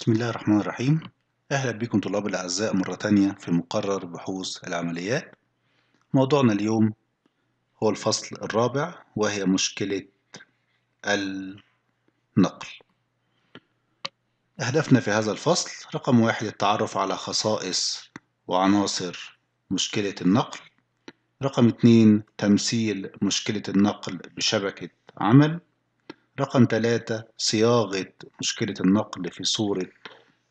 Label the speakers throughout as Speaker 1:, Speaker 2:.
Speaker 1: بسم الله الرحمن الرحيم أهلا بكم طلاب الأعزاء مرة تانية في مقرر بحوث العمليات موضوعنا اليوم هو الفصل الرابع وهي مشكلة النقل أهدافنا في هذا الفصل رقم واحد التعرف على خصائص وعناصر مشكلة النقل رقم اتنين تمثيل مشكلة النقل بشبكة عمل رقم ثلاثة صياغة مشكلة النقل في صورة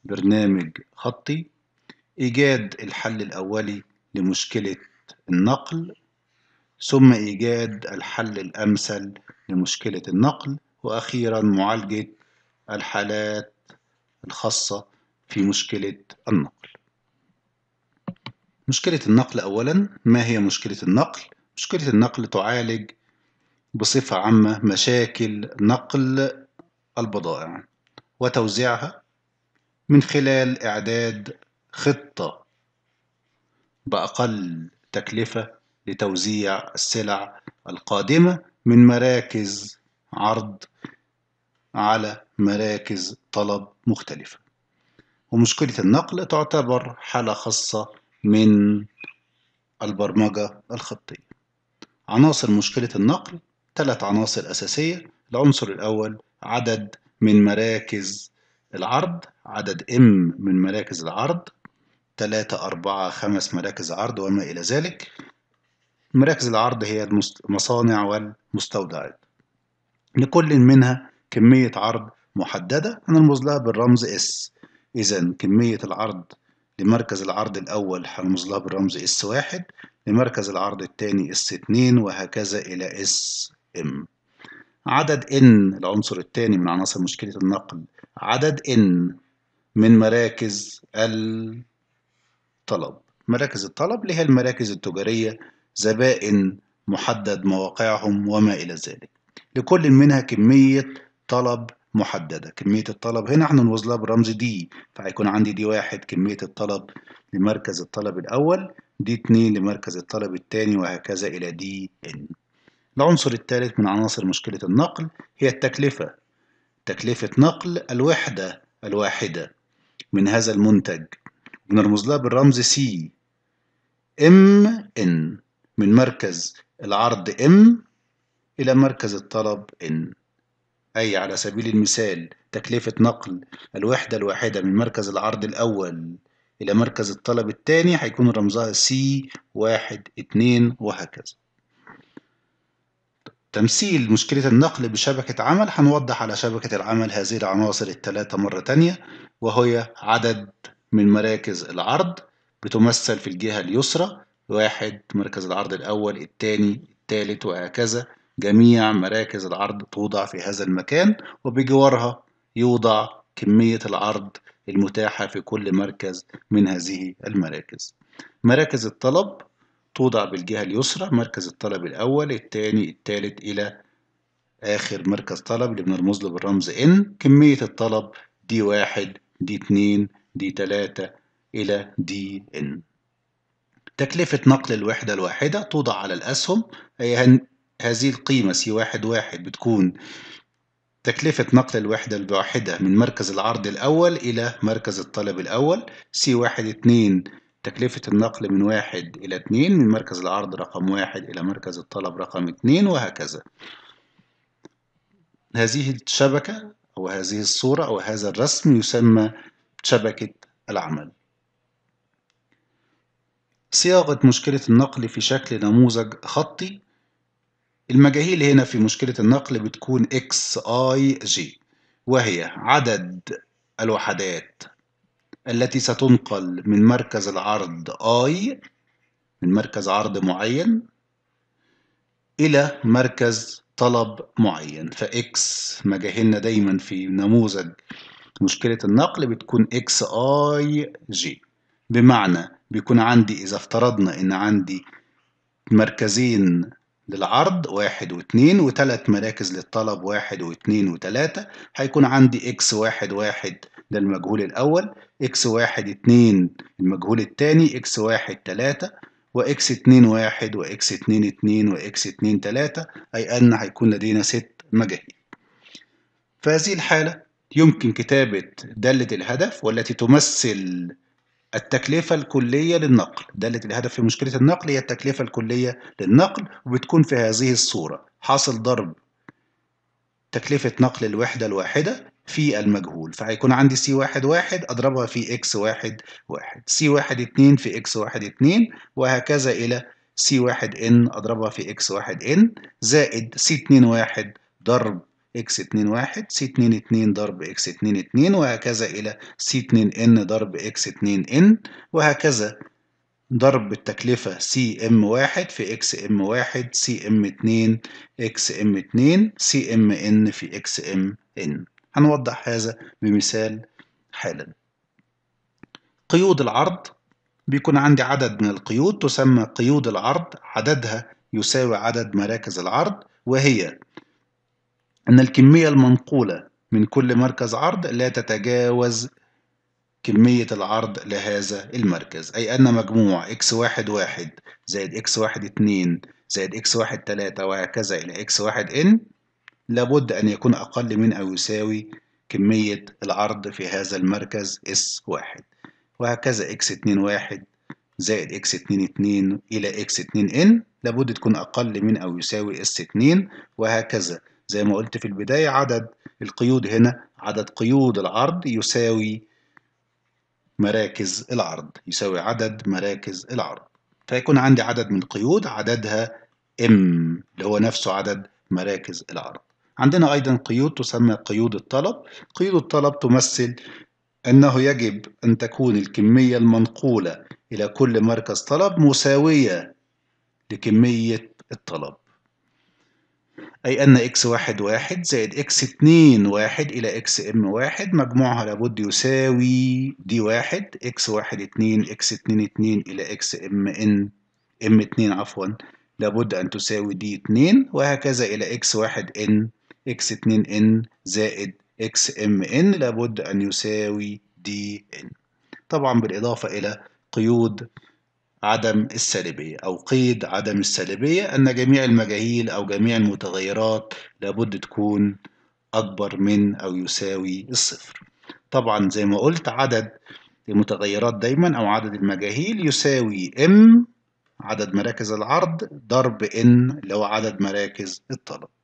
Speaker 1: برنامج خطي إيجاد الحل الأولي لمشكلة النقل ثم إيجاد الحل الأمثل لمشكلة النقل وأخيرا معالجة الحالات الخاصة في مشكلة النقل مشكلة النقل أولا ما هي مشكلة النقل؟ مشكلة النقل تعالج بصفة عامة مشاكل نقل البضائع وتوزيعها من خلال إعداد خطة بأقل تكلفة لتوزيع السلع القادمة من مراكز عرض على مراكز طلب مختلفة ومشكلة النقل تعتبر حالة خاصة من البرمجة الخطية عناصر مشكلة النقل ثلاث عناصر أساسية العنصر الأول عدد من مراكز العرض عدد M من مراكز العرض 3 4 5 مراكز عرض وما إلى ذلك مراكز العرض هي المصانع والمستودعات لكل منها كمية عرض محددة هنرمز لها بالرمز S إذا كمية العرض لمركز العرض الأول هنرمز لها بالرمز S1 لمركز العرض الثاني S2 وهكذا إلى S M عدد N العنصر الثاني من عناصر مشكلة النقل عدد N من مراكز الطلب مراكز الطلب اللي هي المراكز التجارية زبائن محدد مواقعهم وما إلى ذلك لكل منها كمية طلب محددة كمية الطلب هنا احنا نوزنها برمز دي فهيكون عندي دي واحد كمية الطلب لمركز الطلب الأول دي اتنين لمركز الطلب الثاني وهكذا إلى دي ان العنصر الثالث من عناصر مشكلة النقل هي التكلفة تكلفة نقل الوحدة الواحدة من هذا المنتج بنرمز لها بالرمز سي M N من مركز العرض M إلى مركز الطلب N أي على سبيل المثال تكلفة نقل الوحدة الواحدة من مركز العرض الأول إلى مركز الطلب الثاني هيكون رمزها سي واحد اتنين وهكذا تمثيل مشكلة النقل بشبكة عمل هنوضح على شبكة العمل هذه العناصر الثلاثة مرة تانية وهي عدد من مراكز العرض بتمثل في الجهة اليسرى واحد مركز العرض الأول الثاني الثالث وهكذا جميع مراكز العرض توضع في هذا المكان وبجوارها يوضع كمية العرض المتاحة في كل مركز من هذه المراكز مراكز الطلب توضع بالجهة اليسرى مركز الطلب الأول الثاني الثالث إلى آخر مركز طلب اللي بنرمز له بالرمز N كمية الطلب دي واحد دي اتنين دي تلاتة إلى دي تكلفة نقل الوحدة الواحدة توضع على الأسهم أي هذه القيمة سي واحد واحد بتكون تكلفة نقل الوحدة الواحدة من مركز العرض الأول إلى مركز الطلب الأول سي واحد اتنين تكلفة النقل من واحد إلى اتنين من مركز العرض رقم واحد إلى مركز الطلب رقم اتنين وهكذا هذه الشبكة أو هذه الصورة أو هذا الرسم يسمى شبكة العمل صياغة مشكلة النقل في شكل نموذج خطي المجاهيل هنا في مشكلة النقل بتكون XIG وهي عدد الوحدات التي ستنقل من مركز العرض I من مركز عرض معين إلى مركز طلب معين فإكس مجاهلنا دايما في نموذج مشكلة النقل بتكون XI جي بمعنى بيكون عندي إذا افترضنا إن عندي مركزين للعرض واحد واثنين وثلاث مراكز للطلب واحد واثنين وثلاثة هيكون عندي اكس واحد واحد ده المجهول الأول اكس واحد اتنين المجهول الثاني اكس واحد تلاتة واكس اتنين واحد واكس اتنين اتنين واكس اتنين تلاتة أي أن هيكون لدينا ست مجاهيل في هذه الحالة يمكن كتابة دالة الهدف والتي تمثل التكلفة الكلية للنقل ده الهدف في مشكلة النقل هي التكلفة الكلية للنقل وبتكون في هذه الصورة حاصل ضرب تكلفة نقل الوحدة الواحدة في المجهول فهيكون عندي سي واحد واحد أضربها في إكس واحد واحد سي واحد اتنين في إكس واحد اتنين وهكذا إلى سي واحد إن أضربها في إكس واحد إن زائد سي اتنين واحد ضرب اكس 2 1 سي 2 2 ضرب اكس 2 2 وهكذا الى سي 2 n ضرب اكس 2 n وهكذا ضرب التكلفة سي m 1 في اكس ام 1 سي m 2 اكس ام 2 سي m n في اكس ام n هنوضح هذا بمثال حالا قيود العرض بيكون عندي عدد من القيود تسمى قيود العرض عددها يساوي عدد مراكز العرض وهي أن الكمية المنقولة من كل مركز عرض لا تتجاوز كمية العرض لهذا المركز أي أن مجموع x11 زائد x12 زائد x13 وهكذا إلى x1n لابد أن يكون أقل من أو يساوي كمية العرض في هذا المركز S1 وهكذا x21 زائد x22 إلى x2n لابد تكون أقل من أو يساوي S2 وهكذا زي ما قلت في البداية عدد القيود هنا عدد قيود العرض يساوي مراكز العرض يساوي عدد مراكز العرض فيكون عندي عدد من القيود عددها M اللي هو نفسه عدد مراكز العرض عندنا أيضا قيود تسمى قيود الطلب قيود الطلب تمثل أنه يجب أن تكون الكمية المنقولة إلى كل مركز طلب مساوية لكمية الطلب أي أن x واحد واحد زائد x اتنين واحد إلى x m واحد مجموعها لابد يساوي d واحد x واحد اتنين x اتنين اتنين إلى x m n m اتنين عفوا لابد أن تساوي d اتنين وهكذا إلى x واحد n x اتنين n زائد x m n لابد أن يساوي d n طبعا بالإضافة إلى قيود عدم السالبية أو قيد عدم السالبية أن جميع المجاهيل أو جميع المتغيرات لابد تكون أكبر من أو يساوي الصفر طبعا زي ما قلت عدد المتغيرات دايما أو عدد المجاهيل يساوي M عدد مراكز العرض ضرب N اللي هو عدد مراكز الطلب